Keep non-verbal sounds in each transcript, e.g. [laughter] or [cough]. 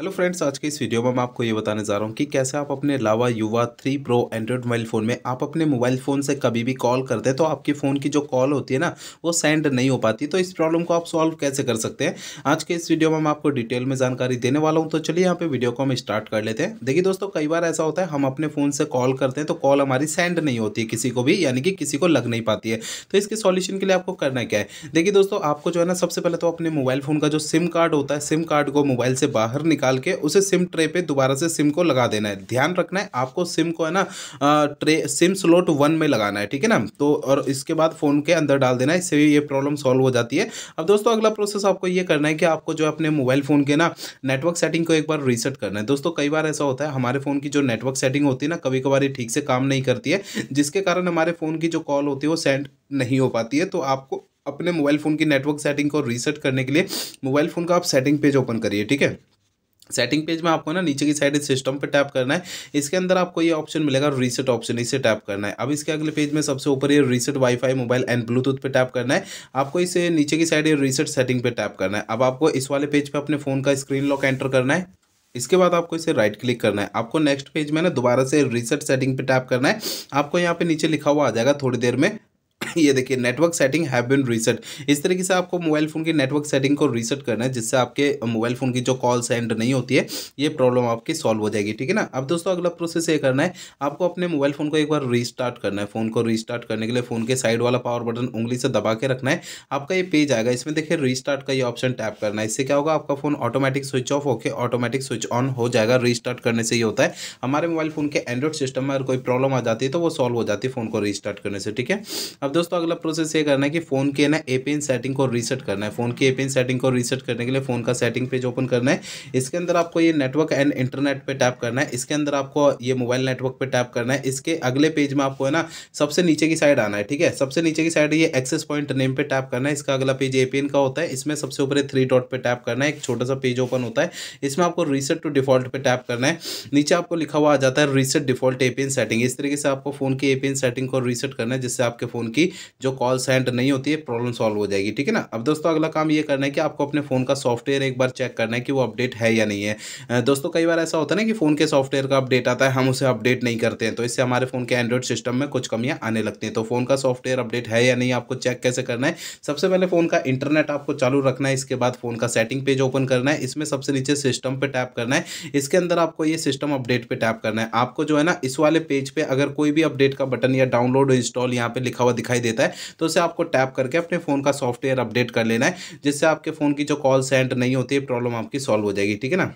hello friends आज के इस वीडियो में मैं आपको ये बताने जा रहा हूँ कि कैसे आप अपने Lava Yuva three pro Android mobile phone में आप अपने मोबाइल फ़ोन से कभी भी कॉल करते हैं तो आपके फ़ोन की जो कॉल होती है ना वो सेंड नहीं हो पाती तो इस प्रॉब्लम को आप सॉल्व कैसे कर सकते हैं आज के इस वीडियो में मैं आपको डिटेल में जानकारी देने वाला हूँ तो चलिए यहाँ पर वीडियो को हम स्टार्ट कर लेते हैं देखिए दोस्तों कई बार ऐसा होता है हम अपने फ़ोन से कॉल करते हैं तो कॉल हमारी सेंड नहीं होती है किसी को भी यानी कि किसी को लग नहीं पाती है तो इसके सॉल्यूशन के लिए आपको करना क्या है देखिए दोस्तों आपको जो है ना सबसे पहले तो अपने मोबाइल फ़ोन का जो सिम कार्ड होता है सिम कार्ड को मोबाइल से बाहर निकाल के उसे सिम ट्रे पे दोबारा से सिम को लगा देना है ध्यान रखना है आपको सिम को है ना ट्रे सिम स्लोट वन में लगाना है ठीक है ना तो और इसके बाद फ़ोन के अंदर डाल देना है इससे भी ये प्रॉब्लम सॉल्व हो जाती है अब दोस्तों अगला प्रोसेस आपको ये करना है कि आपको जो अपने मोबाइल फ़ोन के ना नेटवर्क सेटिंग को एक बार रीसेट करना है दोस्तों कई बार ऐसा होता है हमारे फ़ोन की जो नेटवर्क सेटिंग होती है ना कभी कभार ठीक से काम नहीं करती है जिसके कारण हमारे फ़ोन की जो कॉल होती है वो सेंड नहीं हो पाती है तो आपको अपने मोबाइल फ़ोन की नेटवर्क सेटिंग को रीसेट करने के लिए मोबाइल फ़ोन का आप सेटिंग पेज ओपन करिए ठीक है सेटिंग पेज में आपको ना नीचे की साइड सिस्टम पर टैप करना है इसके अंदर आपको ये ऑप्शन मिलेगा रीसेट ऑप्शन इसे टैप करना है अब इसके अगले पेज में सबसे ऊपर ये reset WiFi mobile and Bluetooth पे टैप करना है आपको इसे नीचे की साइड ये रीसेट सेटिंग पे टैप करना है अब आपको इस वाले पेज पे अपने फ़ोन का स्क्रीन लॉक एंटर करना है इसके बाद आपको इसे राइट क्लिक करना है आपको नेक्स्ट पेज में ना दोबारा से रीसेट सेटिंग पे टैप करना है आपको यहाँ पे नीचे लिखा हुआ आ जाएगा थोड़ी देर में [laughs] ये देखिए network setting have been reset इस तरीके से आपको मोबाइल फ़ोन की नेटवर्क सेटिंग को रीसेट करना है जिससे आपके मोबाइल फ़ोन की जो कॉल सेंड नहीं होती है ये प्रॉब्लम आपकी सॉल्व हो जाएगी ठीक है ना अब दोस्तों अगला प्रोसेस ये करना है आपको अपने मोबाइल फ़ोन को एक बार रीस्टार्ट करना है फ़ोन को रीस्टार्ट करने के लिए फ़ोन के साइड वाला पावर बटन उंगली से दबा के रखना है आपका ये पेज आएगा इसमें देखिए रीस्टार्ट का ये ऑप्शन टैप करना है इससे क्या होगा आपका फ़ोन ऑटोमेटिक स्विच ऑफ होकर ऑटोमेटिक स्विच ऑन हो जाएगा रीस्टार्ट करने से ही होता है हमारे मोबाइल फ़ोन के एंड्रॉइड सिस्टम में अगर कोई प्रॉब्लम आ जाती है तो वो सॉल्व हो जाती है फ़ोन को रीस्टार्ट करने से ठीक है अब दोस्तों दोस्तों अगला प्रोसेस ये करना है कि फ़ोन के ना एपिन सेटिंग को रीसेट करना है फ़ोन की एपिन सेटिंग को रीसेट करने के लिए फ़ोन का सेटिंग पेज ओपन करना है इसके अंदर आपको ये नेटवर्क एंड इंटरनेट पे टैप करना है इसके अंदर आपको ये मोबाइल नेटवर्क पे टैप करना है इसके अगले पेज में आपको है ना सबसे नीचे की साइड आना है ठीक है सबसे नीचे की साइड ये एक्सेस पॉइंट नेम पे टैप करना है इसका अगला पेज एपिन का होता है इसमें सबसे ऊपर थ्री डॉट पे टैप करना है एक छोटा सा पेज ओपन होता है इसमें आपको रीसेट टू डिफॉल्ट पे टैप करना है नीचे आपको लिखा हुआ आ जाता है रीसेट डिफॉल्ट एपिन सेटिंग इस तरीके से आपको फ़ोन की एपिन सेटिंग को रीसेट करना है जिससे आपके फ़ोन की जो कॉल सेंड नहीं होती है प्रॉब्लम सॉल्व हो जाएगी ठीक है ना अब दोस्तों अगला काम ये करना है कि आपको अपने फ़ोन का सॉफ्टवेयर एक बार चेक करना है कि वो अपडेट है या नहीं है दोस्तों कई बार ऐसा होता है ना कि फ़ोन के सॉफ्टवेयर का अपडेट आता है हम उसे अपडेट नहीं करते हैं तो इससे हमारे फ़ोन के एंड्रॉइड सिस्टम में कुछ कमियाँ आने लगती हैं तो फ़ोन का सॉफ्टवेयर अपडेट है या नहीं आपको चेक कैसे करना है सबसे पहले फ़ोन का इंटरनेट आपको चालू रखना है इसके बाद फ़ोन का सेटिंग पेज ओपन करना है इसमें सबसे नीचे सिस्टम पर टैप करना है इसके अंदर आपको ये सिस्टम अपडेट पर टैप करना है आपको जो है ना इस वाले पेज पर अगर कोई भी अपडेट का बटन या डाउनलोड इंस्टॉल यहाँ पर लिखा हुआ दिखाई देता है तो उसे आपको टैप करके अपने फ़ोन का सॉफ्टवेयर अपडेट कर लेना है जिससे आपके फ़ोन की जो कॉल सेंड नहीं होती है प्रॉब्लम आपकी सॉल्व हो जाएगी ठीक है ना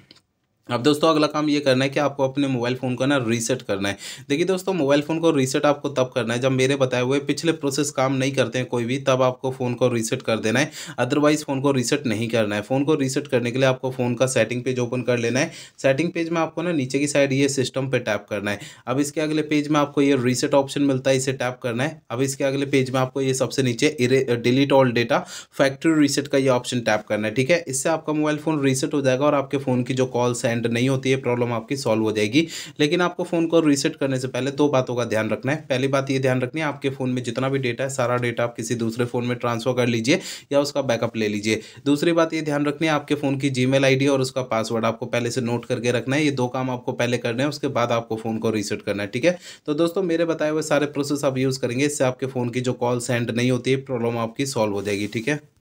अब दोस्तों अगला काम ये करना है कि आपको अपने मोबाइल फ़ोन को ना रीसेट करना है देखिए दोस्तों मोबाइल फ़ोन को रीसेट आपको तब करना है जब मेरे बताए हुए पिछले प्रोसेस काम नहीं करते हैं कोई भी तब आपको फ़ोन को रीसेट कर देना है अदरवाइज़ फ़ोन को रीसेट नहीं करना है फ़ोन को रीसेट करने के लिए आपको फ़ोन का सेटिंग पेज ओपन कर लेना है सेटिंग पेज में आपको ना नीचे की साइड ये सिस्टम पर टैप करना है अब इसके अगले पेज में आपको ये रीसेट ऑप्शन मिलता है इसे टैप करना है अब इसके अगले पेज में आपको ये सबसे नीचे delete all data factory reset का ये ऑप्शन टैप करना है ठीक है इससे आपका मोबाइल फ़ोन रीसेट हो जाएगा और आपके फ़ोन की जो कॉल्स हैं एंड नहीं होती है प्रॉब्लम आपकी सॉल्व हो जाएगी लेकिन आपको फ़ोन को रीसेट करने से पहले दो बातों का ध्यान रखना है पहली बात ये ध्यान रखनी है आपके फ़ोन में जितना भी डेटा है सारा डेटा आप किसी दूसरे फ़ोन में ट्रांसफ़र कर लीजिए या उसका बैकअप ले लीजिए दूसरी बात ये ध्यान रखनी है आपके फ़ोन की जी मेल और उसका पासवर्ड आपको पहले से नोट करके रखना है ये दो काम आपको पहले करने हैं उसके बाद आपको फ़ोन को रीसेट करना है ठीक है तो दोस्तों मेरे बताए हुए सारे प्रोसेस आप यूज़ करेंगे इससे आपके फ़ोन की जो कॉल सेंड नहीं होती है प्रॉब्लम आपकी सॉल्व हो जाएगी ठीक है